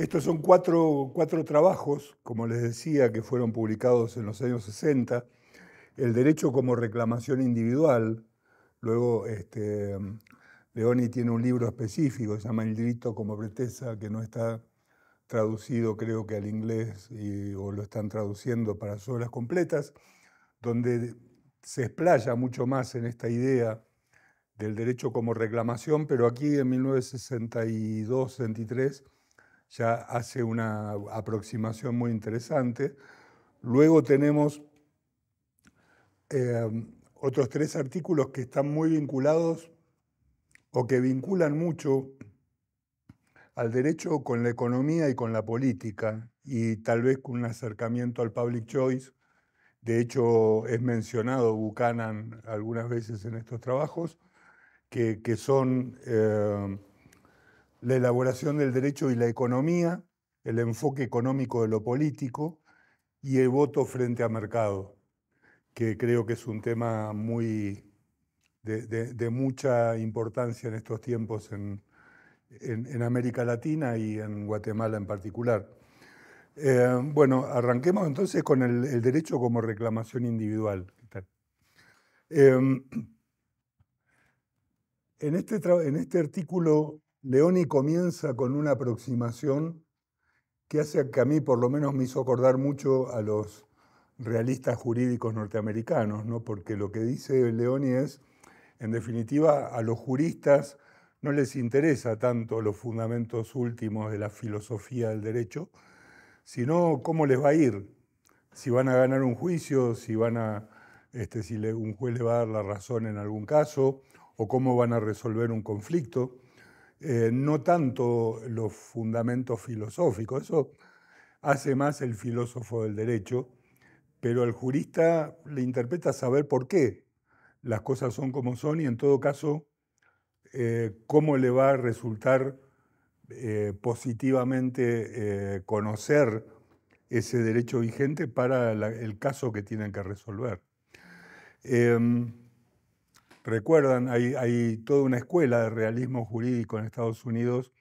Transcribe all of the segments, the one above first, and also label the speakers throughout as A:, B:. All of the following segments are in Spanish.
A: Estos son cuatro, trabajos, como les decía, que fueron publicados en los años 60. El derecho como reclamación individual. Luego, este, Leoni tiene un libro específico, se llama El grito como pretesa, que no está traducido creo que al inglés o lo están traduciendo para sus completas, donde se explaya mucho más en esta idea del derecho como reclamación, pero aquí en 1962-63 ya hace una aproximación muy interesante. Luego tenemos eh, otros tres artículos que están muy vinculados o que vinculan mucho al derecho con la economía y con la política y tal vez con un acercamiento al public choice. De hecho, es mencionado Buchanan algunas veces en estos trabajos, que, son... Eh, la elaboración del derecho y la economía, el enfoque económico de lo político y el voto frente a mercado, que creo que es un tema muy de, mucha importancia en estos tiempos en, América Latina y en Guatemala en particular. Eh, bueno, arranquemos entonces con el, derecho como reclamación individual. Em, en, este en este artículo Leoni comienza con una aproximación que hace que a mí por lo menos me hizo acordar mucho a los realistas jurídicos norteamericanos, porque lo que dice Leoni es, en definitiva, a los juristas no les interesa tanto los fundamentos últimos de la filosofía del derecho, sino cómo les va a ir, si van a ganar un juicio, si, van a, este, si un juez le va a dar la razón en algún caso, o cómo van a resolver un conflicto. Eh, no tanto los fundamentos filosóficos, eso hace más el filósofo del derecho, pero al jurista le interpreta saber por qué las cosas son como son y en todo caso eh, cómo le va a resultar eh, positivamente conocer ese derecho vigente para el caso que tienen que resolver. Em, recuerdan, hay, toda una escuela de realismo jurídico en Estados Unidos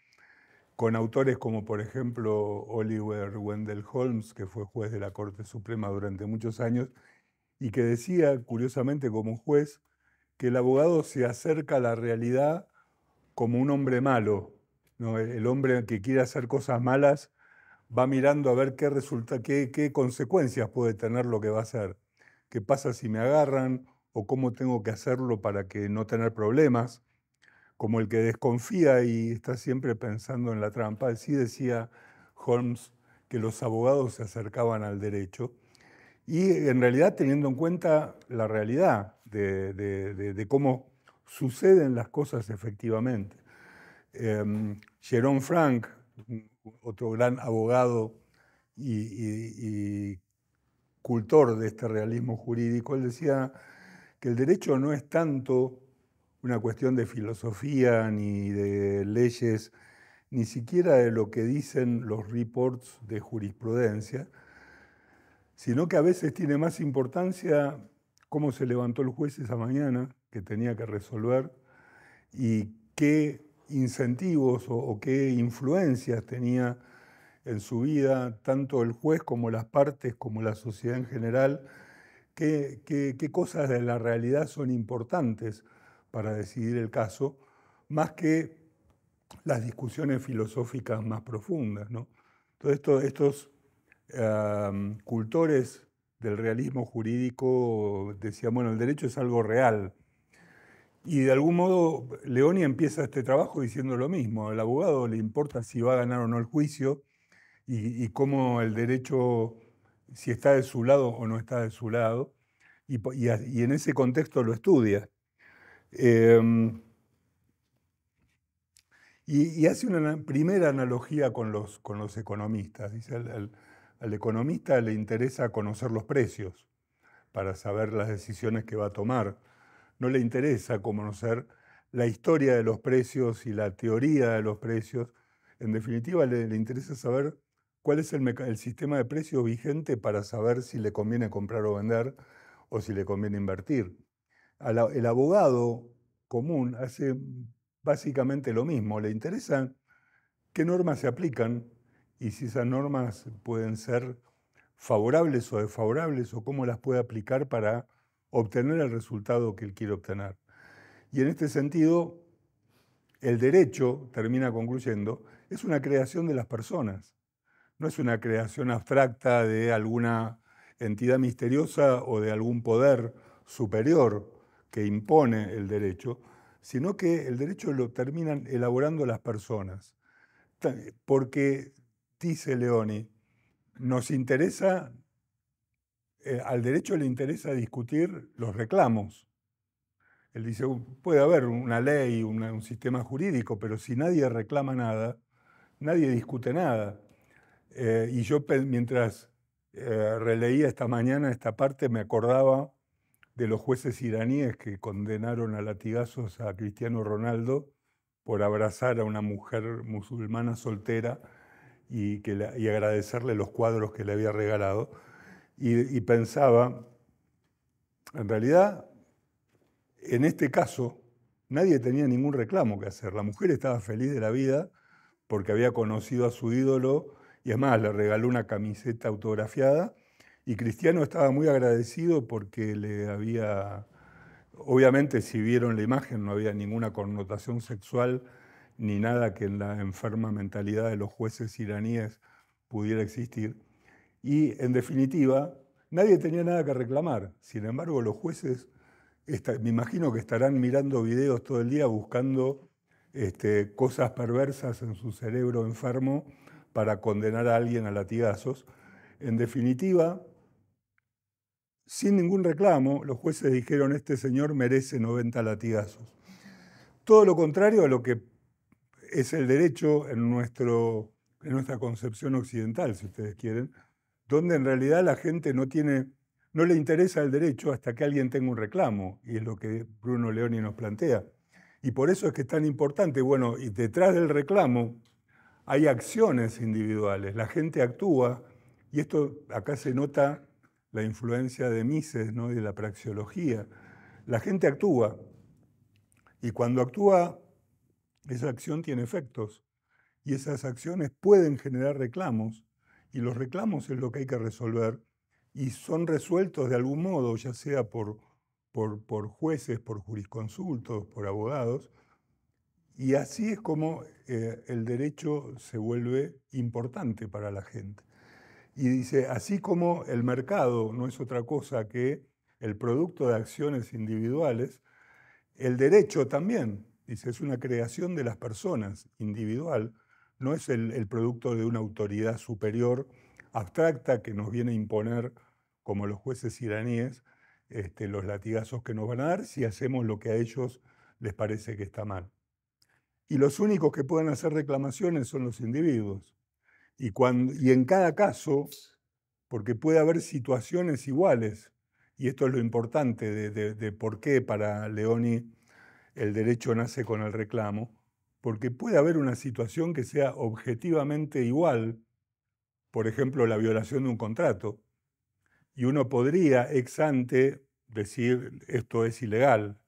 A: con autores como por ejemplo Oliver Wendell Holmes, que fue juez de la Corte Suprema durante muchos años, y que decía, curiosamente como juez, que el abogado se acerca a la realidad como un hombre malo. ¿no? El hombre que quiere hacer cosas malas va mirando a ver qué, resulta, qué, qué consecuencias puede tener lo que va a hacer. ¿Qué pasa si me agarran? o cómo tengo que hacerlo para que no tener problemas, como el que desconfía y está siempre pensando en la trampa. Así decía Holmes que los abogados se acercaban al derecho y en realidad teniendo en cuenta la realidad de, cómo suceden las cosas efectivamente. Em, Jerome Frank, otro gran abogado y, y cultor de este realismo jurídico, él decía que el derecho no es tanto una cuestión de filosofía ni de leyes, ni siquiera de lo que dicen los reports de jurisprudencia, sino que a veces tiene más importancia cómo se levantó el juez esa mañana que tenía que resolver y qué incentivos o, o qué influencias tenía en su vida tanto el juez como las partes, como la sociedad en general, qué, cosas de la realidad son importantes para decidir el caso, más que las discusiones filosóficas más profundas. ¿no? Entonces, estos cultores del realismo jurídico decían, bueno, el derecho es algo real. Y de algún modo Leoni empieza este trabajo diciendo lo mismo, al abogado le importa si va a ganar o no el juicio y cómo el derecho si está de su lado o no está de su lado, y, y, en ese contexto lo estudia. Em, y, hace una primera analogía con los, con los economistas. Dice, al, economista le interesa conocer los precios para saber las decisiones que va a tomar. No le interesa conocer la historia de los precios y la teoría de los precios. En definitiva, le interesa saber cuál es el, sistema de precio vigente para saber si le conviene comprar o vender o si le conviene invertir. el abogado común hace básicamente lo mismo, le interesa qué normas se aplican y si esas normas pueden ser favorables o desfavorables o cómo las puede aplicar para obtener el resultado que él quiere obtener. Y en este sentido, el derecho, termina concluyendo, es una creación de las personas no es una creación abstracta de alguna entidad misteriosa o de algún poder superior que impone el derecho, sino que el derecho lo terminan elaborando las personas. Porque, dice Leoni, nos interesa, eh, al derecho le interesa discutir los reclamos. Él dice, uh, puede haber una ley, un sistema jurídico, pero si nadie reclama nada, nadie discute nada. Eh, y yo mientras eh, releía esta mañana esta parte me acordaba de los jueces iraníes que condenaron a latigazos a Cristiano Ronaldo por abrazar a una mujer musulmana soltera y, agradecerle los cuadros que le había regalado. y pensaba, en realidad, en este caso, nadie tenía ningún reclamo que hacer. La mujer estaba feliz de la vida porque había conocido a su ídolo y además le regaló una camiseta autografiada. Y Cristiano estaba muy agradecido porque le había, obviamente si vieron la imagen no había ninguna connotación sexual ni nada que en la enferma mentalidad de los jueces iraníes pudiera existir. Y en definitiva, nadie tenía nada que reclamar. Sin embargo, los jueces, me imagino que estarán mirando videos todo el día buscando este, cosas perversas en su cerebro enfermo para condenar a alguien a latigazos. En definitiva, sin ningún reclamo, los jueces dijeron, este señor merece 90 latigazos. Todo lo contrario a lo que es el derecho en, nuestro, en nuestra concepción occidental, si ustedes quieren, donde en realidad la gente no tiene no le interesa el derecho hasta que alguien tenga un reclamo, y es lo que Bruno Leoni nos plantea. Y por eso es que es tan importante, bueno, y detrás del reclamo, hay acciones individuales, la gente actúa, y esto acá se nota la influencia de Mises ¿no? y de la praxeología. La gente actúa, y cuando actúa, esa acción tiene efectos, y esas acciones pueden generar reclamos, y los reclamos es lo que hay que resolver, y son resueltos de algún modo, ya sea por, por, por jueces, por jurisconsultos, por abogados, y así es como eh, el derecho se vuelve importante para la gente. Y dice, así como el mercado no es otra cosa que el producto de acciones individuales, el derecho también, dice, es una creación de las personas individual, no es el, producto de una autoridad superior abstracta que nos viene a imponer, como los jueces iraníes, este, los latigazos que nos van a dar si hacemos lo que a ellos les parece que está mal y los únicos que pueden hacer reclamaciones son los individuos. Y, cuando, y en cada caso, porque puede haber situaciones iguales, y esto es lo importante de, de por qué para Leoni el derecho nace con el reclamo, porque puede haber una situación que sea objetivamente igual, por ejemplo, la violación de un contrato, y uno podría ex ante decir esto es ilegal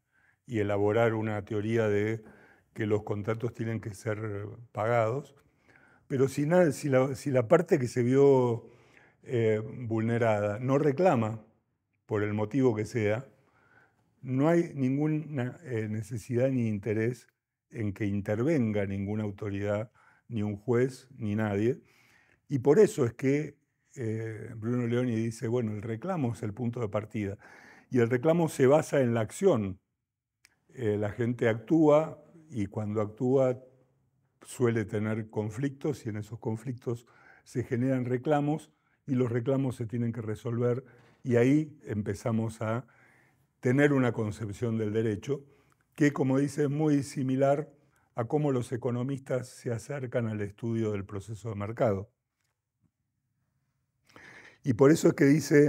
A: y elaborar una teoría de que los contratos tienen que ser pagados, pero si, nada, si, la, parte que se vio eh, vulnerada no reclama, por el motivo que sea, no hay ninguna eh, necesidad ni interés en que intervenga ninguna autoridad, ni un juez, ni nadie. Y por eso es que eh, Bruno Leoni dice, bueno, el reclamo es el punto de partida. Y el reclamo se basa en la acción. la gente actúa y cuando actúa suele tener conflictos y en esos conflictos se generan reclamos y los reclamos se tienen que resolver y ahí empezamos a tener una concepción del derecho que, como dice, es muy similar a cómo los economistas se acercan al estudio del proceso de mercado. Y por eso es que dice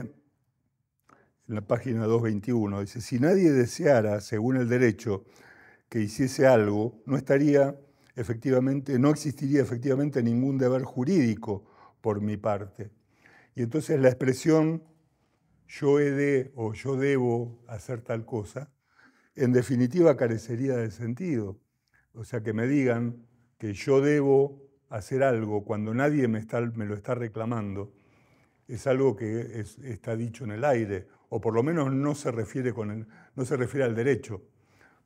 A: en la página 221, dice, si nadie deseara, según el derecho, que hiciese algo, no estaría efectivamente, no existiría efectivamente ningún deber jurídico por mi parte. Y entonces la expresión yo he de o yo debo hacer tal cosa, en definitiva carecería de sentido. O sea, que me digan que yo debo hacer algo cuando nadie me, está, me lo está reclamando, es algo que está dicho en el aire, o por lo menos no se refiere, con no se refiere al derecho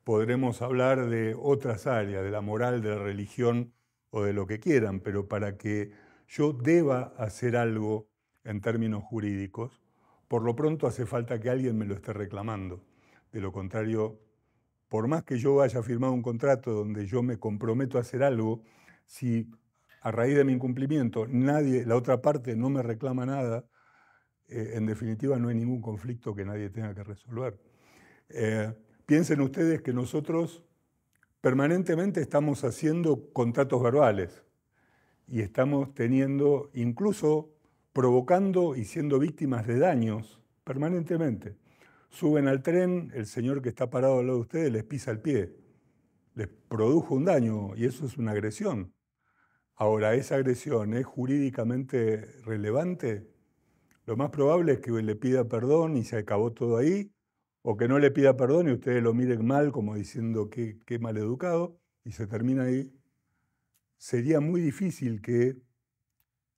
A: podremos hablar de otras áreas, de la moral, de la religión o de lo que quieran, pero para que yo deba hacer algo en términos jurídicos, por lo pronto hace falta que alguien me lo esté reclamando. De lo contrario, por más que yo haya firmado un contrato donde yo me comprometo a hacer algo, si a raíz de mi incumplimiento nadie, la otra parte no me reclama nada, eh, en definitiva no hay ningún conflicto que nadie tenga que resolver. Eh, Piensen ustedes que nosotros permanentemente estamos haciendo contratos verbales y estamos teniendo, incluso provocando y siendo víctimas de daños permanentemente. Suben al tren, el señor que está parado al lado de ustedes les pisa el pie, les produjo un daño y eso es una agresión. Ahora, ¿esa agresión es jurídicamente relevante? Lo más probable es que le pida perdón y se acabó todo ahí, o que no le pida perdón y ustedes lo miren mal como diciendo que, mal maleducado y se termina ahí, sería muy difícil que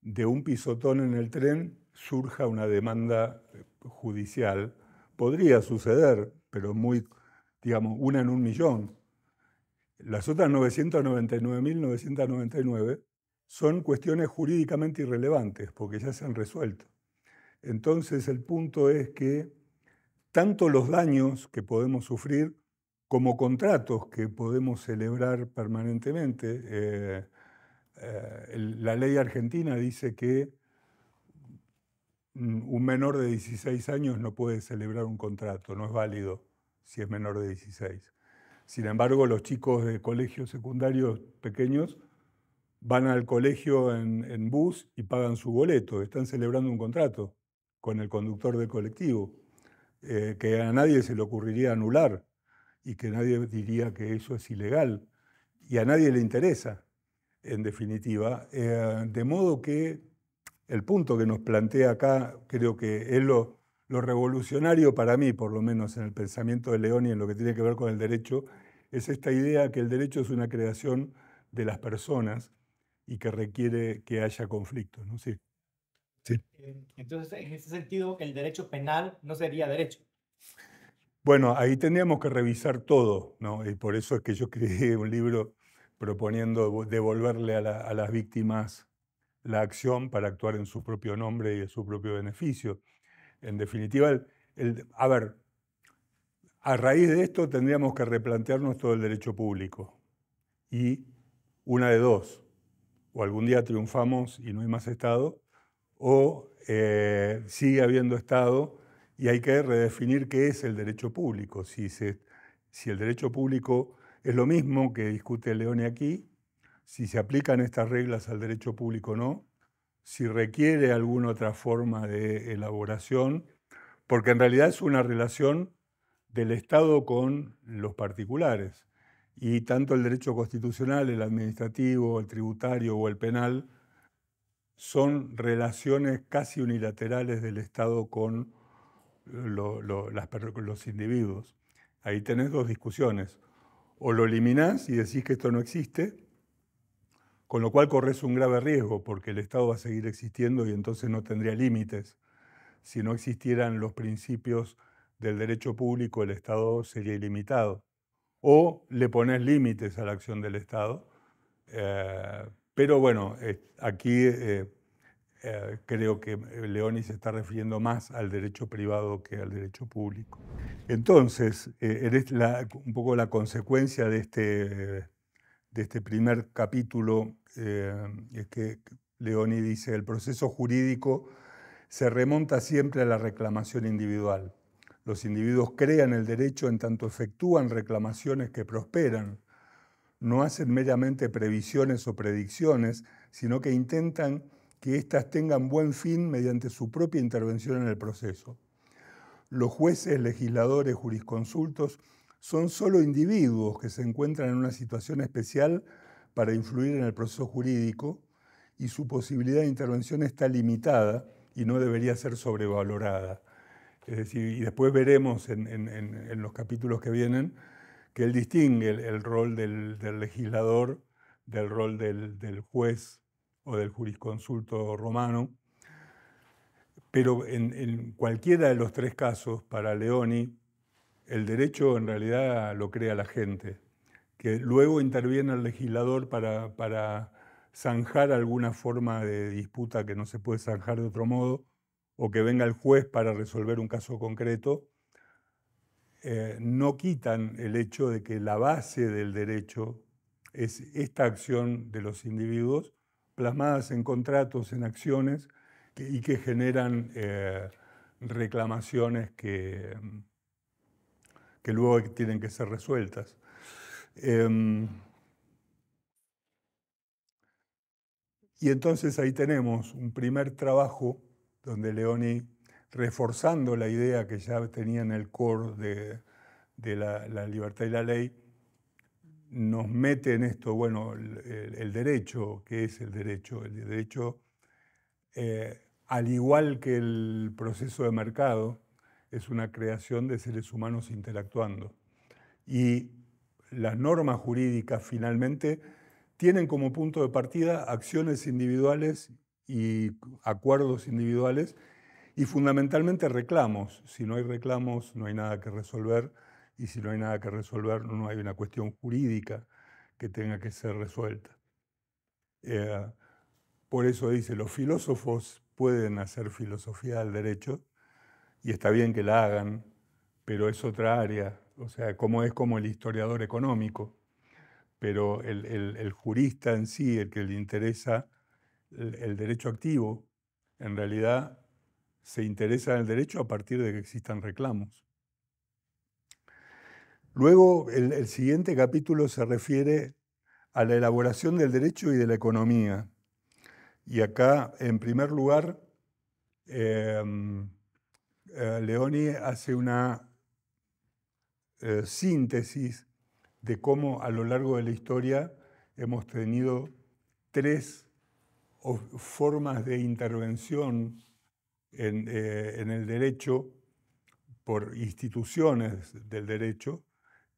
A: de un pisotón en el tren surja una demanda eh, judicial. Podría suceder, pero muy, digamos, una en un millón. Las otras 999.999 son cuestiones jurídicamente irrelevantes porque ya se han resuelto. Entonces el punto es que tanto los daños que podemos sufrir como contratos que podemos celebrar permanentemente. Eh, eh, la ley argentina dice que mm, un menor de 16 años no puede celebrar un contrato, no es válido si es menor de 16. Sin embargo, los chicos de colegios secundarios pequeños van al colegio en bus y pagan su boleto, están celebrando un contrato con el conductor del colectivo. Eh, que a nadie se le ocurriría anular y que nadie diría que eso es ilegal y a nadie le interesa, en definitiva. Eh, de modo que el punto que nos plantea acá, creo que es lo, revolucionario para mí, por lo menos en el pensamiento de León y en lo que tiene que ver con el derecho, es esta idea que el derecho es una creación de las personas y que requiere que haya conflictos. ¿no?
B: Entonces, en ese sentido, el derecho penal no sería derecho.
A: Bueno, ahí tendríamos que revisar todo, ¿no? Y por eso es que yo escribí un libro proponiendo devolverle a, las víctimas la acción para actuar en su propio nombre y en su propio beneficio. En definitiva, a ver, a raíz de esto tendríamos que replantearnos todo el derecho público. Y una de dos, o algún día triunfamos y no hay más Estado, o eh, sigue habiendo Estado y hay que redefinir qué es el derecho público. Si, si el derecho público es lo mismo que discute Leone aquí, si se aplican estas reglas al derecho público o no, si requiere alguna otra forma de elaboración, porque en realidad es una relación del Estado con los particulares. Y tanto el derecho constitucional, el administrativo, el tributario o el penal son relaciones casi unilaterales del Estado con los individuos. Ahí tenés dos discusiones. O lo eliminás y decís que esto no existe, con lo cual corres un grave riesgo porque el Estado va a seguir existiendo y entonces no tendría límites. Si no existieran los principios del derecho público, el Estado sería ilimitado. O le pones límites a la acción del Estado. Eh, pero bueno, eh, aquí eh, eh, creo que Leoni se está refiriendo más al derecho privado que al derecho público. Entonces, eres un poco la consecuencia de este, de este primer capítulo, es que Leoni dice, el proceso jurídico se remonta siempre a la reclamación individual. Los individuos crean el derecho en tanto efectúan reclamaciones que prosperan no hacen meramente previsiones o predicciones, sino que intentan que éstas tengan buen fin mediante su propia intervención en el proceso. Los jueces, legisladores, jurisconsultos son solo individuos que se encuentran en una situación especial para influir en el proceso jurídico y su posibilidad de intervención está limitada y no debería ser sobrevalorada. Es decir, y después veremos en los capítulos que vienen él distingue el, rol del, legislador del rol del, juez o del jurisconsulto romano. Pero en, cualquiera de los tres casos, para Leoni, el derecho en realidad lo crea la gente, que luego interviene el legislador para, para zanjar alguna forma de disputa que no se puede zanjar de otro modo, o que venga el juez para resolver un caso concreto, eh, no quitan el hecho de que la base del derecho es esta acción de los individuos plasmadas en contratos, en acciones y que generan eh, reclamaciones que, luego tienen que ser resueltas. Em, y entonces ahí tenemos un primer trabajo donde Leoni reforzando la idea que ya tenía en el core de, la, libertad y la ley, nos mete en esto, bueno, el, derecho, que es el derecho? El derecho, eh, al igual que el proceso de mercado, es una creación de seres humanos interactuando. Y las normas jurídicas finalmente tienen como punto de partida acciones individuales y acuerdos individuales y fundamentalmente reclamos. Si no hay reclamos, no hay nada que resolver y si no hay nada que resolver, no hay una cuestión jurídica que tenga que ser resuelta. Eh, por eso dice, los filósofos pueden hacer filosofía del derecho y está bien que la hagan, pero es otra área, o sea, como es como el historiador económico, pero el, jurista en sí, el que le interesa el, el derecho activo, en realidad se interesa en el derecho a partir de que existan reclamos. Luego, el, siguiente capítulo se refiere a la elaboración del derecho y de la economía. Y acá, en primer lugar, em, eh, Leoni hace una eh, síntesis de cómo a lo largo de la historia hemos tenido tres formas de intervención eh, en, el derecho por instituciones del derecho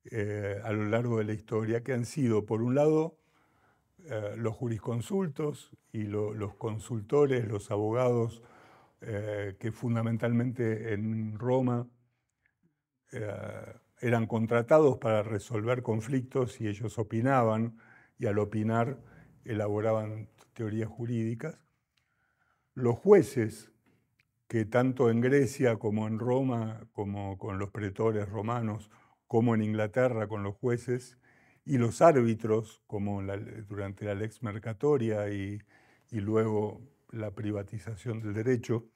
A: eh, a lo largo de la historia que han sido, por un lado, eh, los jurisconsultos y los consultores, los abogados que fundamentalmente en Roma eran contratados para resolver conflictos y ellos opinaban y al opinar elaboraban teorías jurídicas. Los jueces que tanto en Grecia como en Roma, como con los pretores romanos, como en Inglaterra con los jueces y los árbitros, como durante la lex mercatoria y, luego la privatización del derecho,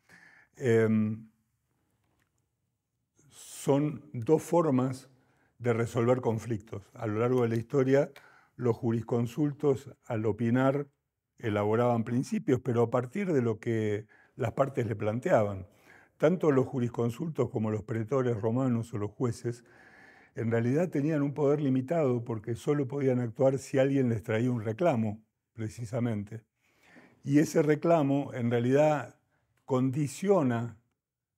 A: em, son dos formas de resolver conflictos. A lo largo de la historia, los jurisconsultos, al opinar, elaboraban principios, pero a partir de lo que las partes le planteaban. Tanto los jurisconsultos como los pretores romanos o los jueces en realidad tenían un poder limitado porque solo podían actuar si alguien les traía un reclamo, precisamente. Y ese reclamo en realidad condiciona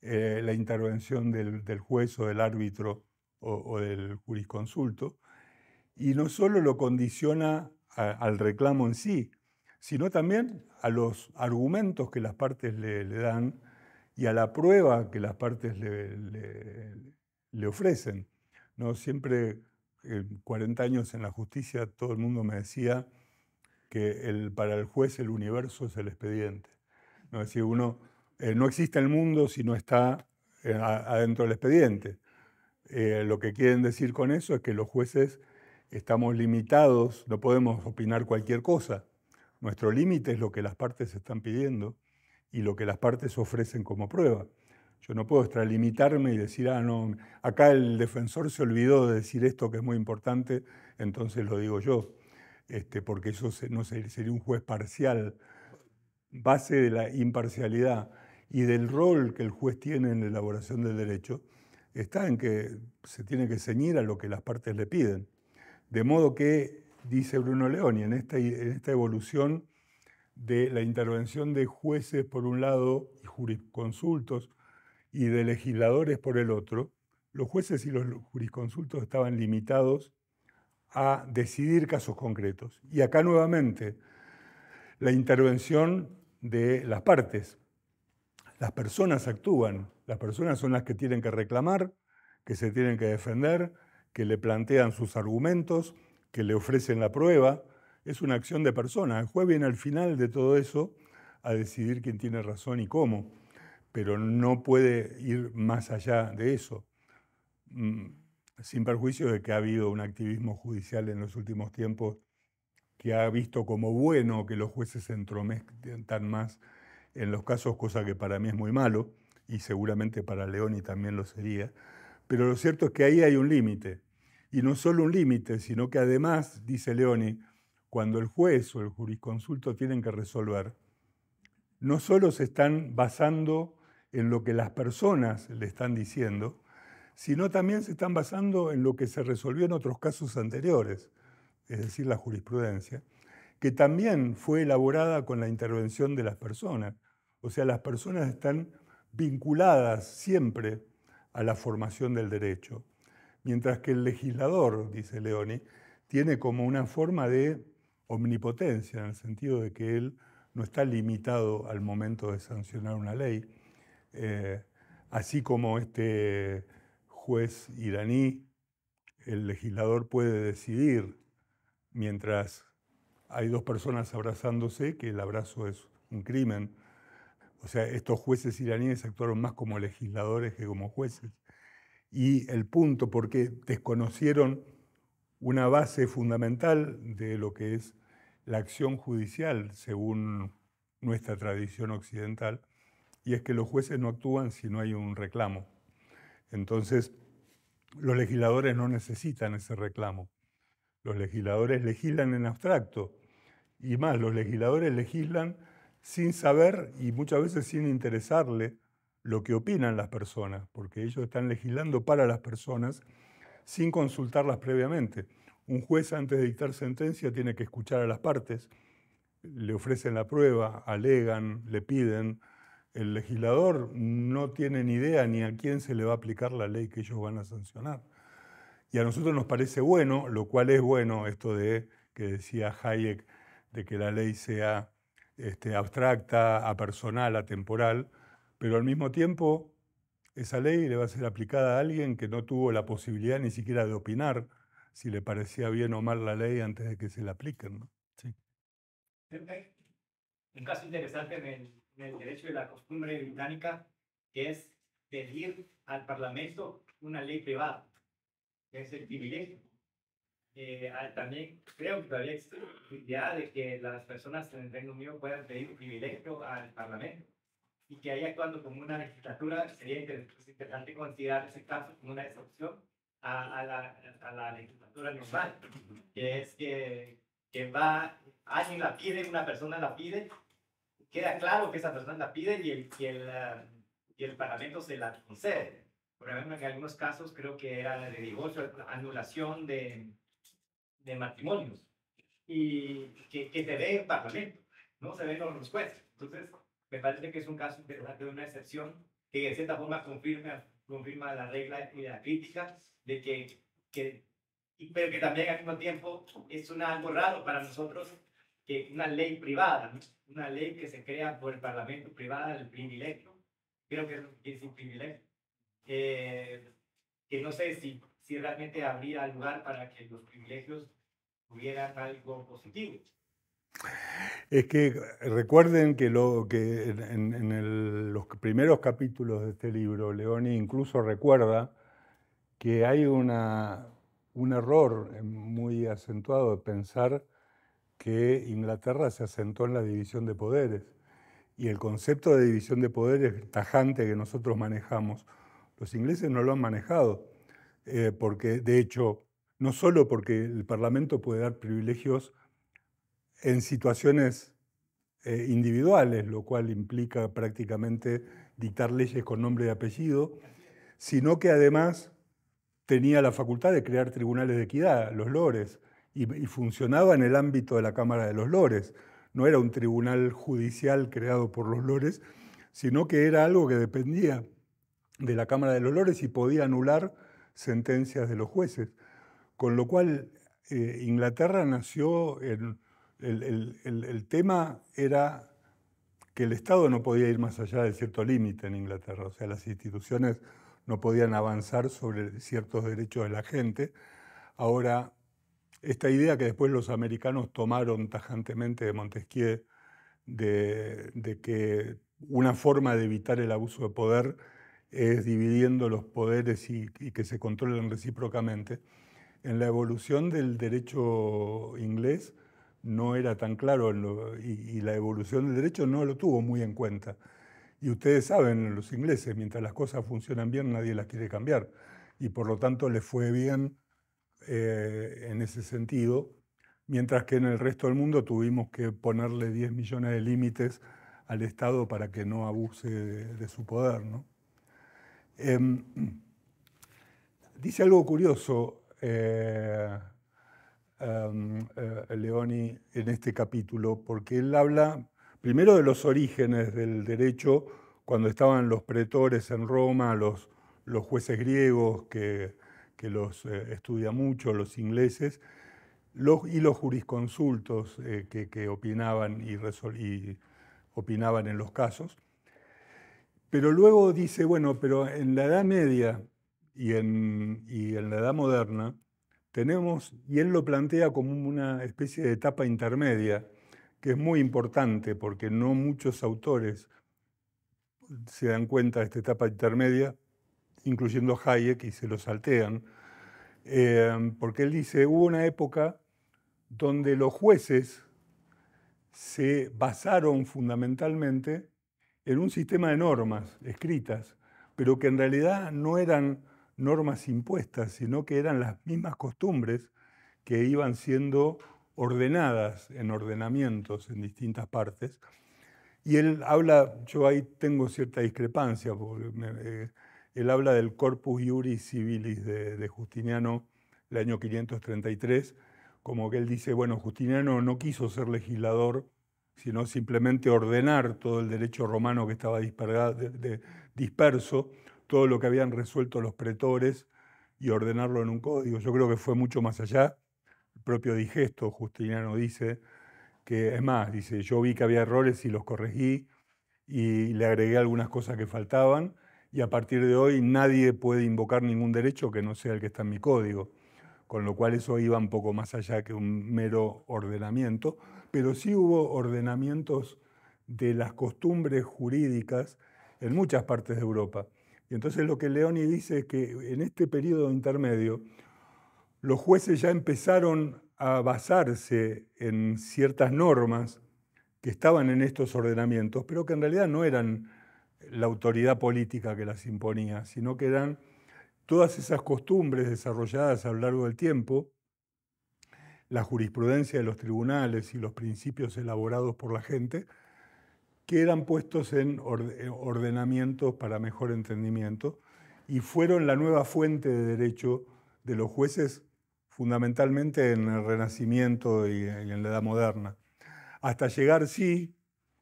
A: eh, la intervención del, juez o del árbitro o, del jurisconsulto. Y no solo lo condiciona al reclamo en sí, sino también a los argumentos que las partes le, dan y a la prueba que las partes le, ofrecen. ¿no? Siempre, 40 años en la justicia, todo el mundo me decía que el, para el juez el universo es el expediente. ¿no? Es decir, uno eh, no existe el mundo si no está eh, adentro del expediente. Eh, lo que quieren decir con eso es que los jueces estamos limitados, no podemos opinar cualquier cosa. Nuestro límite es lo que las partes están pidiendo y lo que las partes ofrecen como prueba. Yo no puedo extralimitarme y decir, ah, no, acá el defensor se olvidó de decir esto que es muy importante, entonces lo digo yo, este, porque eso no sería un juez parcial. Base de la imparcialidad y del rol que el juez tiene en la elaboración del derecho está en que se tiene que ceñir a lo que las partes le piden. De modo que dice Bruno Leoni, en esta, en esta evolución de la intervención de jueces por un lado y jurisconsultos y de legisladores por el otro, los jueces y los jurisconsultos estaban limitados a decidir casos concretos. Y acá nuevamente la intervención de las partes. Las personas actúan, las personas son las que tienen que reclamar, que se tienen que defender, que le plantean sus argumentos, que le ofrecen la prueba, es una acción de persona. El juez viene al final de todo eso a decidir quién tiene razón y cómo, pero no puede ir más allá de eso, mm, sin perjuicio de que ha habido un activismo judicial en los últimos tiempos que ha visto como bueno que los jueces se más en los casos, cosa que para mí es muy malo, y seguramente para Leoni también lo sería, pero lo cierto es que ahí hay un límite. Y no solo un límite, sino que además, dice Leoni, cuando el juez o el jurisconsulto tienen que resolver, no solo se están basando en lo que las personas le están diciendo, sino también se están basando en lo que se resolvió en otros casos anteriores, es decir, la jurisprudencia, que también fue elaborada con la intervención de las personas. O sea, las personas están vinculadas siempre a la formación del derecho mientras que el legislador, dice Leoni, tiene como una forma de omnipotencia, en el sentido de que él no está limitado al momento de sancionar una ley, eh, así como este juez iraní, el legislador puede decidir, mientras hay dos personas abrazándose, que el abrazo es un crimen. O sea, estos jueces iraníes actuaron más como legisladores que como jueces y el punto, porque desconocieron una base fundamental de lo que es la acción judicial, según nuestra tradición occidental, y es que los jueces no actúan si no hay un reclamo. Entonces, los legisladores no necesitan ese reclamo. Los legisladores legislan en abstracto. Y más, los legisladores legislan sin saber y muchas veces sin interesarle lo que opinan las personas, porque ellos están legislando para las personas sin consultarlas previamente. Un juez antes de dictar sentencia tiene que escuchar a las partes, le ofrecen la prueba, alegan, le piden. El legislador no tiene ni idea ni a quién se le va a aplicar la ley que ellos van a sancionar. Y a nosotros nos parece bueno, lo cual es bueno esto de que decía Hayek, de que la ley sea este, abstracta, apersonal, atemporal, pero al mismo tiempo, esa ley le va a ser aplicada a alguien que no tuvo la posibilidad ni siquiera de opinar si le parecía bien o mal la ley antes de que se la apliquen. ¿no? Sí.
B: Eh, eh, un caso interesante en el, derecho de la costumbre británica que es pedir al Parlamento una ley privada, que es el privilegio. Eh, ah, también creo que todavía existe la idea de que las personas en el Reino Unido puedan pedir un privilegio al Parlamento y que ahí actuando como una legislatura, sería interesante considerar ese caso como una excepción a, la, a la, legislatura normal, que es que, que va, alguien la pide, una persona la pide, queda claro que esa persona la pide y el, y el, y el Parlamento se la concede. Por ejemplo, en algunos casos creo que era de divorcio, anulación de, de matrimonios, y que, que se ve en Parlamento, no se ve los jueces. Entonces, me parece que es un caso de una excepción que de cierta forma confirma, confirma la regla y la crítica de que, que pero que también al mismo tiempo es algo raro para nosotros que una ley privada, una ley que se crea por el Parlamento privada, el privilegio, creo que es un privilegio, eh, que no sé si, si realmente habría lugar para que los privilegios tuvieran algo positivo.
A: Es que eh, recuerden que, lo, que en, los primeros capítulos de este libro, Leoni incluso recuerda que hay una, un error eh, muy acentuado de pensar que Inglaterra se asentó en la división de poderes. Y el concepto de división de poderes tajante que nosotros manejamos, los ingleses no lo han manejado, eh, porque de hecho, no solo porque el Parlamento puede dar privilegios en situaciones eh, individuales, lo cual implica prácticamente dictar leyes con nombre y apellido, sino que además tenía la facultad de crear tribunales de equidad, los Lores, y, funcionaba en el ámbito de la Cámara de los Lores. No era un tribunal judicial creado por los Lores, sino que era algo que dependía de la Cámara de los Lores y podía anular sentencias de los jueces. Con lo cual, eh, Inglaterra nació en el, tema era que el Estado no podía ir más allá de cierto límite en Inglaterra, o sea, las instituciones no podían avanzar sobre ciertos derechos de la gente. Ahora, esta idea que después los americanos tomaron tajantemente de Montesquieu, de, que una forma de evitar el abuso de poder es dividiendo los poderes y, y que se controlen recíprocamente, en la evolución del derecho inglés, no era tan claro y, la evolución del derecho no lo tuvo muy en cuenta. Y ustedes saben, los ingleses, mientras las cosas funcionan bien, nadie las quiere cambiar. Y por lo tanto les fue bien eh, en ese sentido, mientras que en el resto del mundo tuvimos que ponerle 10 millones de límites al Estado para que no abuse de, su poder. ¿no? Em, dice algo curioso. Eh, eh, Leoni en este capítulo, porque él habla primero de los orígenes del derecho, cuando estaban los pretores en Roma, los, los jueces griegos, que, que los eh, estudia mucho, los ingleses, los, y los jurisconsultos eh, que, opinaban y, y opinaban en los casos. Pero luego dice, bueno, pero en la Edad Media y y en, la Edad Moderna, tenemos, y él lo plantea como una especie de etapa intermedia, que es muy importante porque no muchos autores se dan cuenta de esta etapa intermedia, incluyendo Hayek, y se lo saltean, eh, porque él dice, hubo una época donde los jueces se basaron fundamentalmente en un sistema de normas escritas, pero que en realidad no eran normas impuestas, sino que eran las mismas costumbres que iban siendo ordenadas en ordenamientos en distintas partes. Y él habla, yo ahí tengo cierta discrepancia, porque eh, él habla del corpus iuris civilis de, Justiniano el año 533, como que él dice, bueno, Justiniano no quiso ser legislador, sino simplemente ordenar todo el derecho romano que estaba disperso todo lo que habían resuelto los pretores y ordenarlo en un código. Yo creo que fue mucho más allá. El propio digesto, Justiniano dice, que es más, dice, yo vi que había errores y los corregí y le agregué algunas cosas que faltaban y a partir de hoy nadie puede invocar ningún derecho que no sea el que está en mi código. Con lo cual eso iba un poco más allá que un mero ordenamiento, pero sí hubo ordenamientos de las costumbres jurídicas en muchas partes de Europa. Y entonces lo que Leoni dice es que en este periodo intermedio los jueces ya empezaron a basarse en ciertas normas que estaban en estos ordenamientos, pero que en realidad no eran la autoridad política que las imponía, sino que eran todas esas costumbres desarrolladas a lo largo del tiempo, la jurisprudencia de los tribunales y los principios elaborados por la gente, eran puestos en eh, ordenamientos para mejor entendimiento y fueron la nueva fuente de derecho de los jueces fundamentalmente en el Renacimiento y en la Edad Moderna, hasta llegar, sí,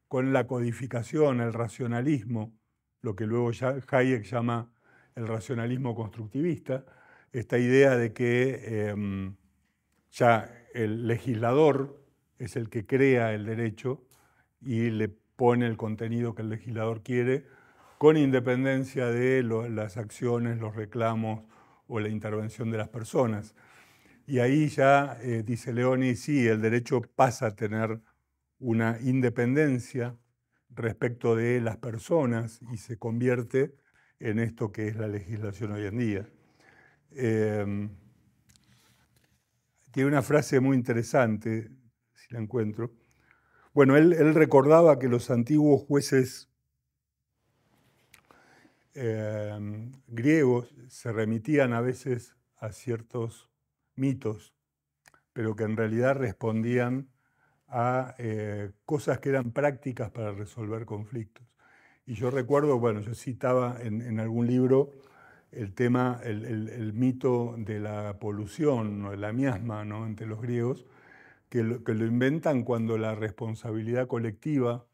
A: con la codificación, el racionalismo, lo que luego Hayek llama el racionalismo constructivista, esta idea de que em, ya el legislador es el que crea el derecho y le pone el contenido que el legislador quiere, con independencia de las acciones, los reclamos o la intervención de las personas. Y ahí ya eh, dice Leoni, sí, el derecho pasa a tener una independencia respecto de las personas y se convierte en esto que es la legislación hoy en día. Em, tiene una frase muy interesante, si la encuentro, bueno, él, recordaba que los antiguos jueces em, griegos se remitían a veces a ciertos mitos, pero que en realidad respondían a eh, cosas que eran prácticas para resolver conflictos. Y yo recuerdo, bueno, yo citaba en, algún libro el tema, el, mito de la polución, o la miasma entre los griegos, que lo, inventan cuando la responsabilidad colectiva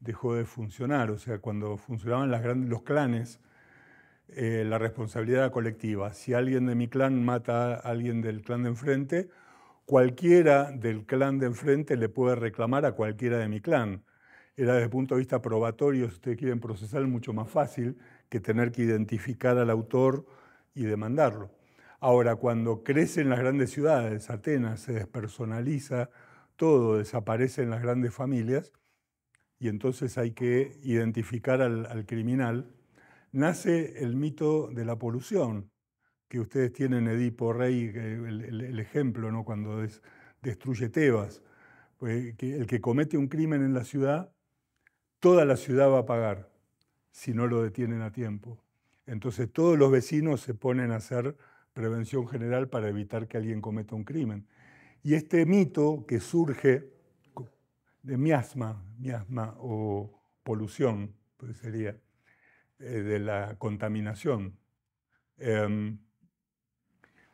A: dejó de funcionar, o sea, cuando funcionaban los clanes, eh, la responsabilidad colectiva. Si alguien de mi clan mata a alguien del clan de enfrente, cualquiera del clan de enfrente le puede reclamar a cualquiera de mi clan. Era desde el punto de vista probatorio, si ustedes quieren procesar, mucho más fácil que tener que identificar al autor y demandarlo. Ahora, cuando crecen las grandes ciudades, Atenas se despersonaliza, todo desaparecen las grandes familias, y entonces hay que identificar al, criminal, nace el mito de la polución, que ustedes tienen Edipo Rey, el, ejemplo, cuando destruye Tebas. Pues, el que comete un crimen en la ciudad, toda la ciudad va a pagar si no lo detienen a tiempo. Entonces todos los vecinos se ponen a hacer prevención general para evitar que alguien cometa un crimen. Y este mito que surge de miasma, miasma o polución, pues sería, eh, de la contaminación, em,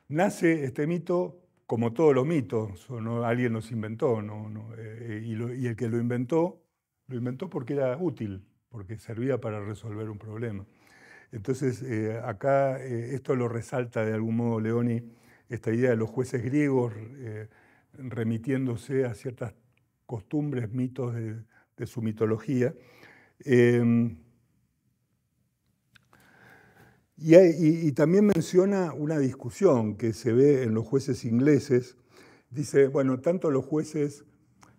A: nace este mito como todos los mitos, alguien los inventó, no, no, eh, y, el que lo inventó, lo inventó porque era útil, porque servía para resolver un problema. Entonces, eh, acá eh, esto lo resalta de algún modo Leoni, esta idea de los jueces griegos eh, remitiéndose a ciertas costumbres, mitos de, su mitología. Em, y, también menciona una discusión que se ve en los jueces ingleses. Dice, bueno, tanto los jueces,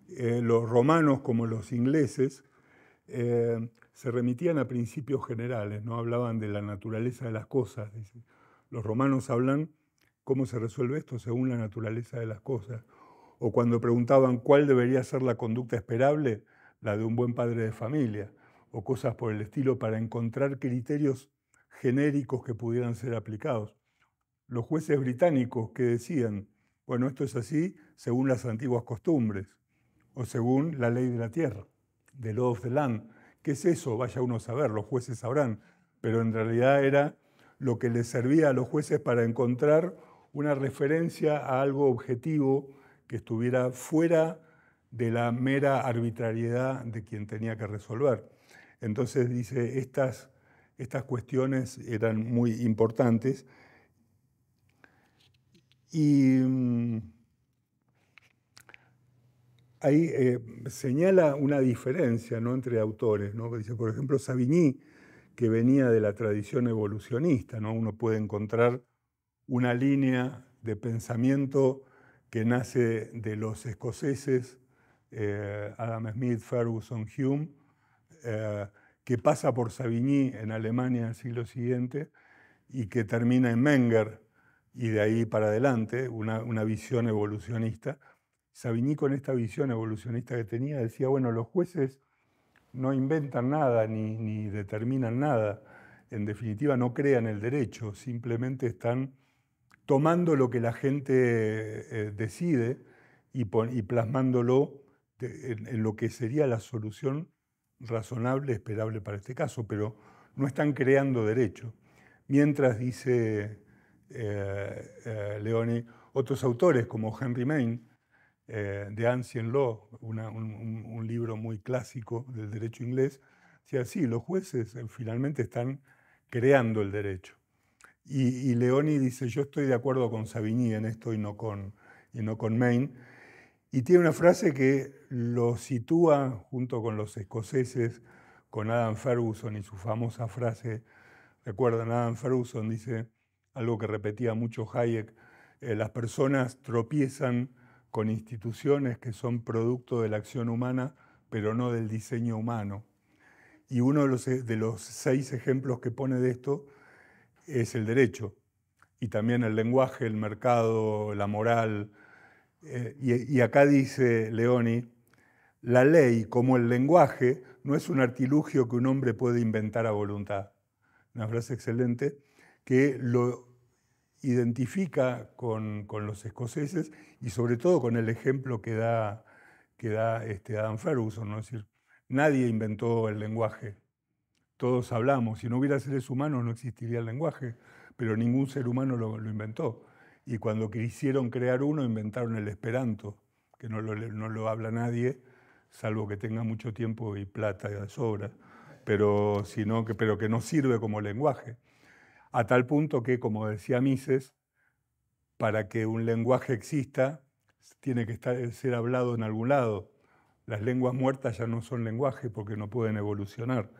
A: los romanos como los ingleses, se remitían a principios generales, no hablaban de la naturaleza de las cosas. Los romanos hablan cómo se resuelve esto según la naturaleza de las cosas. O cuando preguntaban cuál debería ser la conducta esperable, la de un buen padre de familia, o cosas por el estilo, para encontrar criterios genéricos que pudieran ser aplicados. Los jueces británicos que decían, bueno, esto es así según las antiguas costumbres, o según la ley de la tierra, the law of the land, ¿Qué es eso? Vaya uno a saber, los jueces sabrán. Pero en realidad era lo que les servía a los jueces para encontrar una referencia a algo objetivo que estuviera fuera de la mera arbitrariedad de quien tenía que resolver. Entonces dice, estas, estas cuestiones eran muy importantes. Y mm, ahí eh, señala una diferencia ¿no? entre autores. Dice, por ejemplo, Savigny, que venía de la tradición evolucionista, ¿no? uno puede encontrar una línea de pensamiento que nace de los escoceses, eh, Adam Smith, Ferguson, Hume, eh, que pasa por Savigny en Alemania en el siglo siguiente y que termina en Menger y de ahí para adelante, una, una visión evolucionista, Sabiní, con esta visión evolucionista que tenía decía, bueno, los jueces no inventan nada ni, determinan nada, en definitiva no crean el derecho, simplemente están tomando lo que la gente eh, decide y, plasmándolo en, lo que sería la solución razonable, esperable para este caso, pero no están creando derecho. Mientras dice eh, eh, Leone, otros autores como Henry Maine eh, de Ancient Law, un, libro muy clásico del derecho inglés, decía, sí, los jueces eh, finalmente están creando el derecho. Y, Leoni dice, yo estoy de acuerdo con Savigny en esto y no con, y no con Maine. Y tiene una frase que lo sitúa junto con los escoceses, con Adam Ferguson y su famosa frase, recuerdan, Adam Ferguson dice algo que repetía mucho Hayek, eh, las personas tropiezan con instituciones que son producto de la acción humana, pero no del diseño humano. Y uno de los, de los seis ejemplos que pone de esto es el derecho, y también el lenguaje, el mercado, la moral. Eh, y, y acá dice Leoni, la ley, como el lenguaje, no es un artilugio que un hombre puede inventar a voluntad. Una frase excelente que lo identifica con, los escoceses y sobre todo con el ejemplo que da, que da este Adam Ferguson, ¿no? es decir, nadie inventó el lenguaje, todos hablamos, si no hubiera seres humanos no existiría el lenguaje, pero ningún ser humano lo, inventó. Y cuando quisieron crear uno, inventaron el esperanto, que no lo, no lo habla nadie, salvo que tenga mucho tiempo y plata de sobra, pero, sino que, pero que no sirve como lenguaje a tal punto que, como decía Mises, para que un lenguaje exista, tiene que estar, ser hablado en algún lado. Las lenguas muertas ya no son lenguaje porque no pueden evolucionar.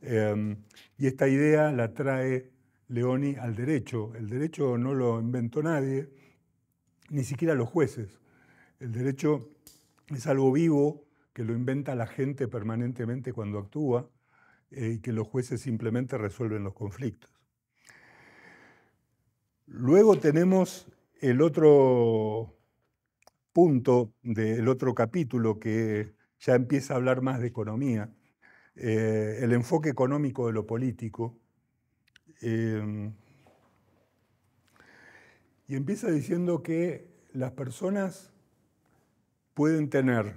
A: Em, y esta idea la trae Leoni al derecho. El derecho no lo inventó nadie, ni siquiera los jueces. El derecho es algo vivo que lo inventa la gente permanentemente cuando actúa eh, y que los jueces simplemente resuelven los conflictos. Luego tenemos el otro punto del otro capítulo que ya empieza a hablar más de economía, eh, el enfoque económico de lo político. Em, y empieza diciendo que las personas pueden tener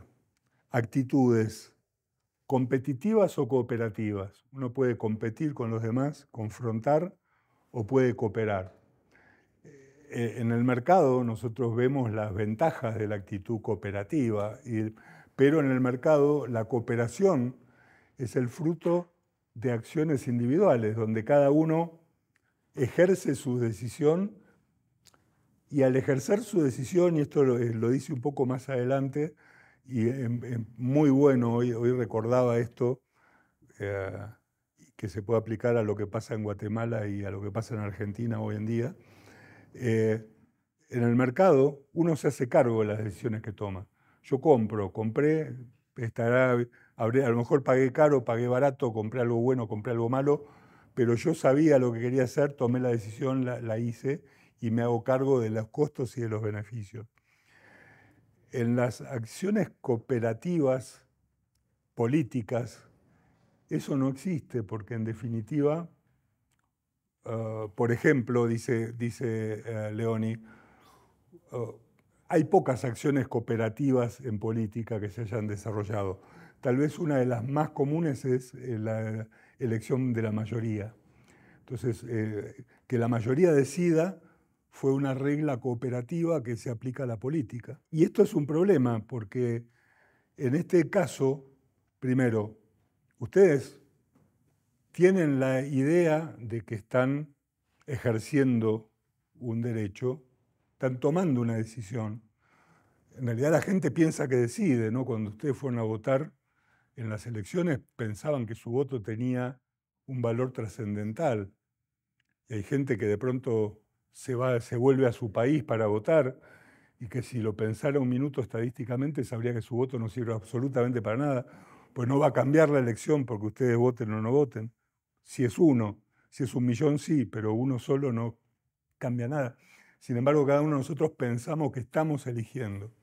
A: actitudes competitivas o cooperativas. Uno puede competir con los demás, confrontar o puede cooperar. Eh, en el mercado nosotros vemos las ventajas de la actitud cooperativa, pero en el mercado la cooperación es el fruto de acciones individuales, donde cada uno ejerce su decisión y al ejercer su decisión, y esto lo, eh, dice un poco más adelante, y muy bueno, hoy, recordaba esto, eh, que se puede aplicar a lo que pasa en Guatemala y a lo que pasa en Argentina hoy en día, eh, en el mercado uno se hace cargo de las decisiones que toma. Yo compro, compré, a lo mejor pagué caro, pagué barato, compré algo bueno, compré algo malo, pero yo sabía lo que quería hacer, tomé la decisión, la hice y me hago cargo de los costos y de los beneficios. En las acciones cooperativas, políticas, eso no existe porque en definitiva eh, por ejemplo, dice, dice eh, Leoni, eh, hay pocas acciones cooperativas en política que se hayan desarrollado. Tal vez una de las más comunes es la elección de la mayoría. Entonces, que la mayoría decida fue una regla cooperativa que se aplica a la política. Y esto es un problema porque en este caso, primero, ustedes tienen la idea de que están ejerciendo un derecho, están tomando una decisión. En realidad la gente piensa que decide, ¿no? Cuando ustedes fueron a votar en las elecciones pensaban que su voto tenía un valor trascendental. hay gente que de pronto se, va, se vuelve a su país para votar y que si lo pensara un minuto estadísticamente sabría que su voto no sirve absolutamente para nada, pues no va a cambiar la elección porque ustedes voten o no voten si es uno. Si es un millón, sí, pero uno solo no cambia nada. Sin embargo, cada uno de nosotros pensamos que estamos eligiendo.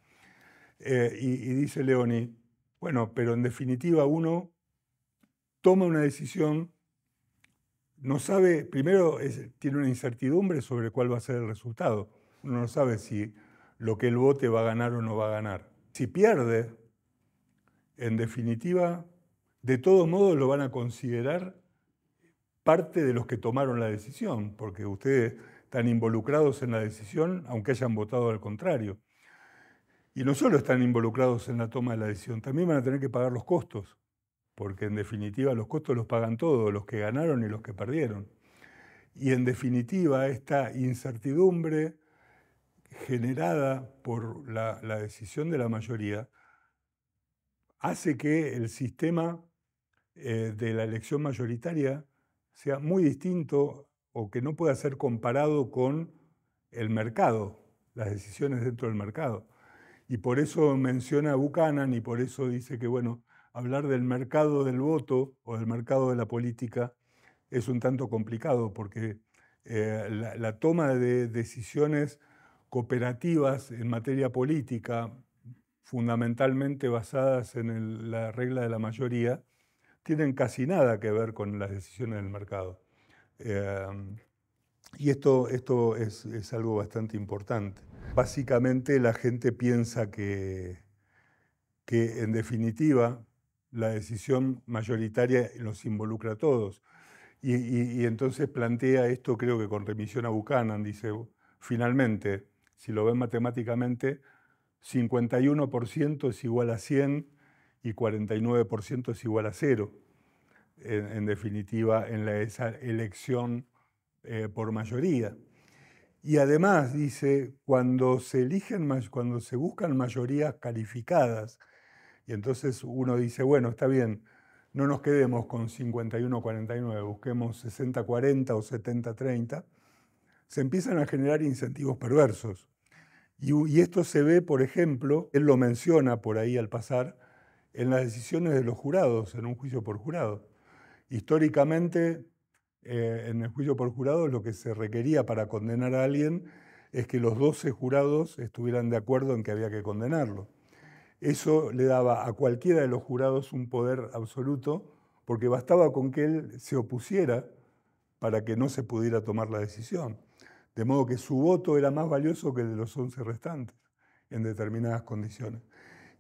A: Eh, y, dice Leoni, bueno, pero en definitiva uno toma una decisión, no sabe, primero tiene una incertidumbre sobre cuál va a ser el resultado. Uno no sabe si lo que el vote va a ganar o no va a ganar. Si pierde, en definitiva, de todos modos lo van a considerar parte de los que tomaron la decisión, porque ustedes están involucrados en la decisión, aunque hayan votado al contrario. Y no solo están involucrados en la toma de la decisión, también van a tener que pagar los costos, porque en definitiva los costos los pagan todos, los que ganaron y los que perdieron. Y en definitiva esta incertidumbre generada por la, decisión de la mayoría hace que el sistema eh, de la elección mayoritaria sea muy distinto o que no pueda ser comparado con el mercado, las decisiones dentro del mercado. Y por eso menciona Buchanan y por eso dice que, bueno, hablar del mercado del voto o del mercado de la política es un tanto complicado porque eh, la, toma de decisiones cooperativas en materia política, fundamentalmente basadas en la regla de la mayoría, tienen casi nada que ver con las decisiones del mercado. Em, y esto, esto es, algo bastante importante. Básicamente la gente piensa que, que en definitiva la decisión mayoritaria los involucra a todos. Y, y, entonces plantea esto, creo que con remisión a Buchanan, dice, finalmente, si lo ven matemáticamente, 51% es igual a 100 y 49% es igual a cero, en, definitiva, en la, esa elección eh, por mayoría. Y además, dice, cuando se, eligen, cuando se buscan mayorías calificadas, y entonces uno dice, bueno, está bien, no nos quedemos con 51-49, busquemos 60-40 o 70-30, se empiezan a generar incentivos perversos. Y, y, esto se ve, por ejemplo, él lo menciona por ahí al pasar, en las decisiones de los jurados, en un juicio por jurado. Históricamente, eh, en el juicio por jurado lo que se requería para condenar a alguien es que los 12 jurados estuvieran de acuerdo en que había que condenarlo. Eso le daba a cualquiera de los jurados un poder absoluto, porque bastaba con que él se opusiera para que no se pudiera tomar la decisión. De modo que su voto era más valioso que el de los 11 restantes en determinadas condiciones.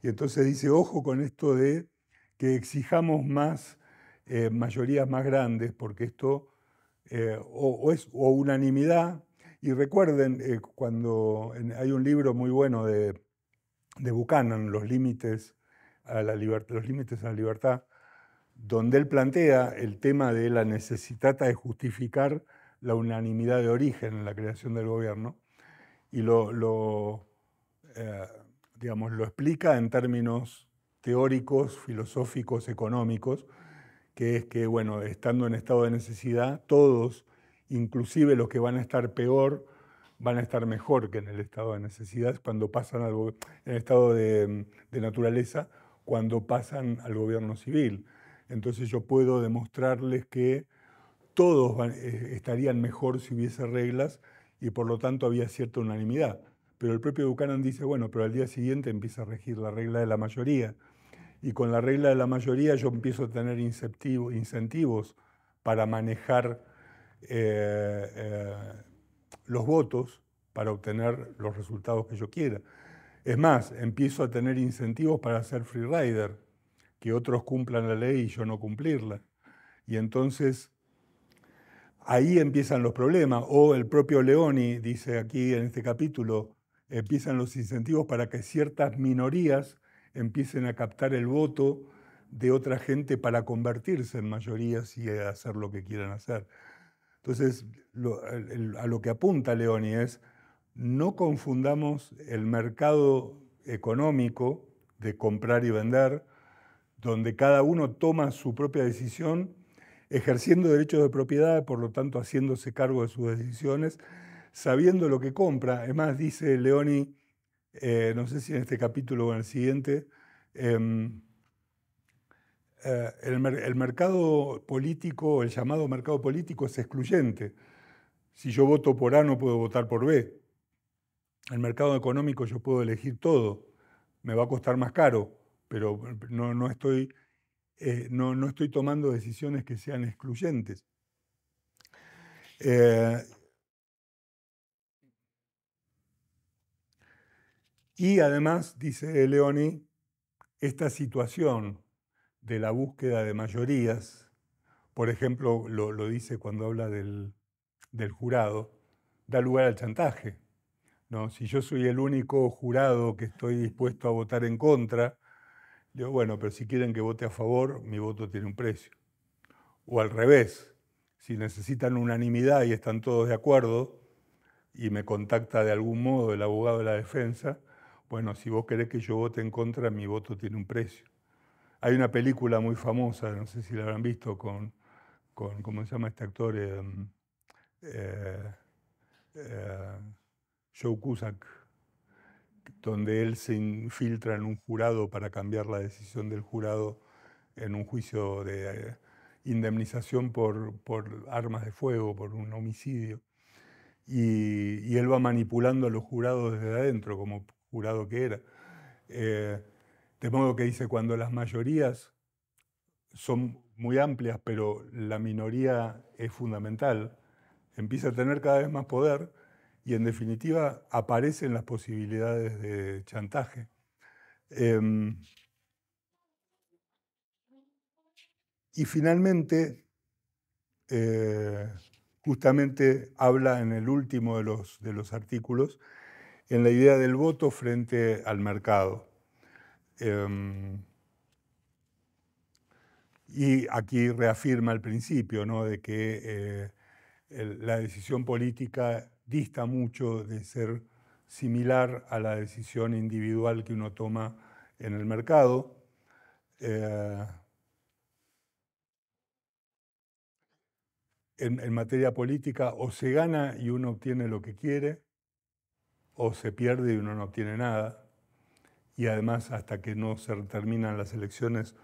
A: Y entonces dice, ojo con esto de que exijamos más eh, mayorías más grandes, porque esto eh, o, es unanimidad. Y recuerden, eh, cuando hay un libro muy bueno de, Buchanan, los límites, a la libertad, los límites a la libertad, donde él plantea el tema de la necesidad de justificar la unanimidad de origen en la creación del gobierno. Y lo, lo explica en términos teóricos, filosóficos, económicos, que es que, bueno, estando en estado de necesidad, todos, inclusive los que van a estar peor, van a estar mejor que en el estado de necesidad, cuando pasan al, en estado de, naturaleza, cuando pasan al gobierno civil. Entonces yo puedo demostrarles que todos eh, estarían mejor si hubiese reglas y por lo tanto había cierta unanimidad pero el propio Buchanan dice, bueno, pero al día siguiente empieza a regir la regla de la mayoría, y con la regla de la mayoría yo empiezo a tener incentivos para manejar eh, eh, los votos, para obtener los resultados que yo quiera. Es más, empiezo a tener incentivos para ser free rider, que otros cumplan la ley y yo no cumplirla. Y entonces ahí empiezan los problemas. O el propio Leoni dice aquí en este capítulo, empiezan los incentivos para que ciertas minorías empiecen a captar el voto de otra gente para convertirse en mayorías y hacer lo que quieran hacer. Entonces, a lo que apunta Leoni es, no confundamos el mercado económico de comprar y vender, donde cada uno toma su propia decisión, ejerciendo derechos de propiedad, por lo tanto haciéndose cargo de sus decisiones, sabiendo lo que compra. Es más, dice Leoni, eh, no sé si en este capítulo o en el siguiente, em, eh, el, mercado político, el llamado mercado político es excluyente. Si yo voto por A, no puedo votar por B. El mercado económico yo puedo elegir todo. Me va a costar más caro, pero no, estoy, eh, no, estoy tomando decisiones que sean excluyentes. Y además, dice Leoni, esta situación de la búsqueda de mayorías, por ejemplo, lo, dice cuando habla del, jurado, da lugar al chantaje. ¿no? Si yo soy el único jurado que estoy dispuesto a votar en contra, digo, bueno, pero si quieren que vote a favor, mi voto tiene un precio. O al revés, si necesitan unanimidad y están todos de acuerdo, y me contacta de algún modo el abogado de la defensa, bueno, si vos querés que yo vote en contra, mi voto tiene un precio. Hay una película muy famosa, no sé si la habrán visto, con, ¿cómo se llama este actor? Eh, mm, eh, eh, Joe Cusack, donde él se infiltra en un jurado para cambiar la decisión del jurado en un juicio de indemnización por, por armas de fuego, por un homicidio. Y, y, él va manipulando a los jurados desde adentro, como, jurado que era. Eh, de modo que dice, cuando las mayorías son muy amplias, pero la minoría es fundamental, empieza a tener cada vez más poder y en definitiva aparecen las posibilidades de chantaje. Em, y finalmente, eh, justamente habla en el último de los artículos en la idea del voto frente al mercado. Em, y aquí reafirma el principio de que eh, la decisión política dista mucho de ser similar a la decisión individual que uno toma en el mercado. Eh, en materia política o se gana y uno obtiene lo que quiere o se pierde y uno no obtiene nada. Y además, hasta que no se terminan las elecciones,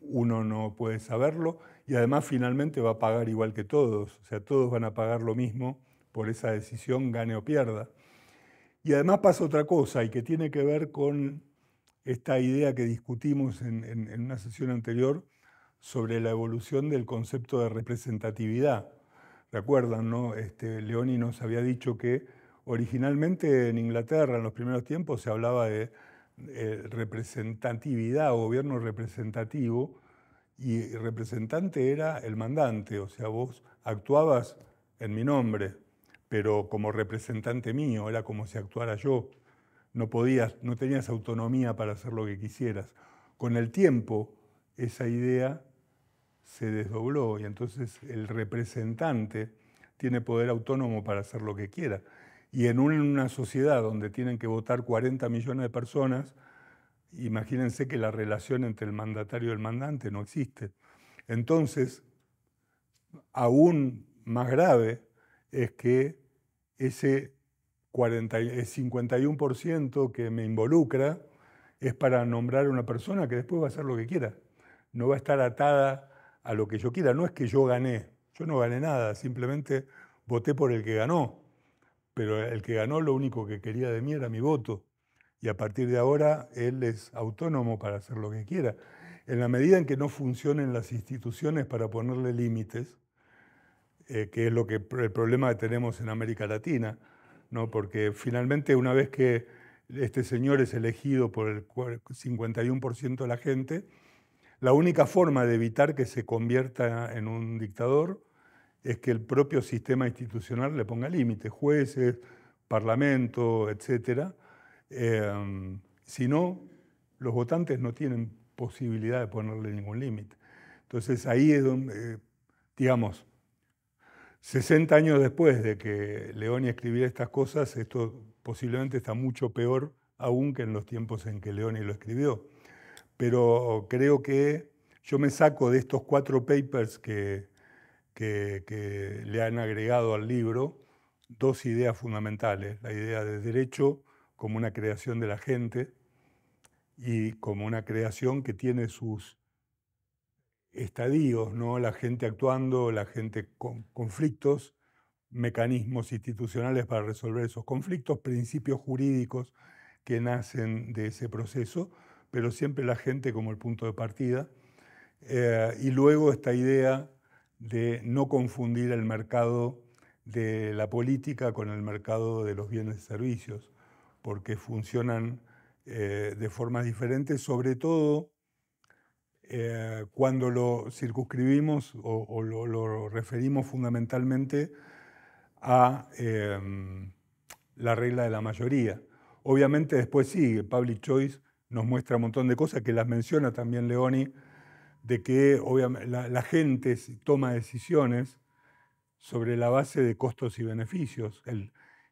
A: uno no puede saberlo. Y además, finalmente va a pagar igual que todos. O sea, todos van a pagar lo mismo por esa decisión, gane o pierda. Y además pasa otra cosa, y que tiene que ver con esta idea que discutimos en, una sesión anterior sobre la evolución del concepto de representatividad. ¿Recuerdan, no? Este, Leoni nos había dicho que Originalmente en Inglaterra, en los primeros tiempos, se hablaba de eh, representatividad o gobierno representativo, y representante era el mandante, o sea, vos actuabas en mi nombre, pero como representante mío, era como si actuara yo. No podías, no tenías autonomía para hacer lo que quisieras. Con el tiempo, esa idea se desdobló y entonces el representante tiene poder autónomo para hacer lo que quiera. Y en una sociedad donde tienen que votar 40 millones de personas, imagínense que la relación entre el mandatario y el mandante no existe. Entonces, aún más grave es que ese 51% eh, que me involucra es para nombrar a una persona que después va a hacer lo que quiera. No va a estar atada a lo que yo quiera. No es que yo gané, yo no gané nada, simplemente voté por el que ganó pero el que ganó lo único que quería de mí era mi voto. Y a partir de ahora él es autónomo para hacer lo que quiera. En la medida en que no funcionen las instituciones para ponerle límites, eh, que es lo que, el problema que tenemos en América Latina, ¿no? porque finalmente una vez que este señor es elegido por el 51% de la gente, la única forma de evitar que se convierta en un dictador es que el propio sistema institucional le ponga límites, jueces, parlamento, etc. Em, si no, los votantes no tienen posibilidad de ponerle ningún límite. Entonces ahí es donde, eh, digamos, 60 años después de que Leoni escribiera estas cosas, esto posiblemente está mucho peor aún que en los tiempos en que Leoni lo escribió. Pero creo que yo me saco de estos cuatro papers que, que, le han agregado al libro dos ideas fundamentales, la idea de derecho como una creación de la gente y como una creación que tiene sus estadios, ¿no? la gente actuando, la gente con conflictos, mecanismos institucionales para resolver esos conflictos, principios jurídicos que nacen de ese proceso, pero siempre la gente como el punto de partida. Eh, y luego esta idea de no confundir el mercado de la política con el mercado de los bienes y servicios, porque funcionan eh, de formas diferentes, sobre todo eh, cuando lo circunscribimos o, lo, referimos fundamentalmente a em, la regla de la mayoría. Obviamente después sigue, public choice nos muestra un montón de cosas que las menciona también Leoni de que la, gente toma decisiones sobre la base de costos y beneficios.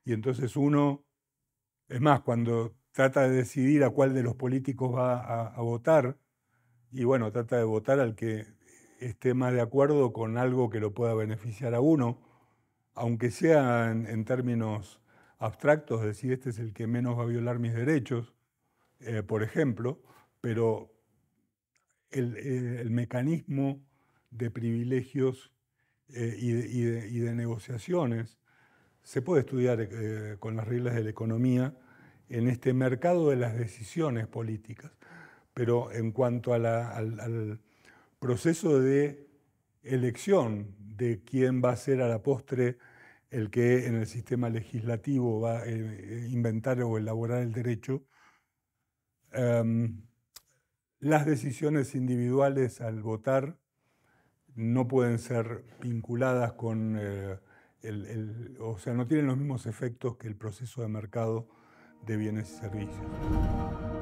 A: y entonces uno, es más, cuando trata de decidir a cuál de los políticos va a, votar, y bueno, trata de votar al que esté más de acuerdo con algo que lo pueda beneficiar a uno, aunque sea en, términos abstractos, decir este es el que menos va a violar mis derechos, eh, por ejemplo, pero eh, el, mecanismo de privilegios eh, y, de, negociaciones se puede estudiar eh, con las reglas de la economía en este mercado de las decisiones políticas. Pero en cuanto a al, proceso de elección de quién va a ser a la postre el que en el sistema legislativo va a inventar o elaborar el derecho, em, las decisiones individuales al votar no pueden ser vinculadas con, eh, el, o sea, no tienen los mismos efectos que el proceso de mercado de bienes y servicios.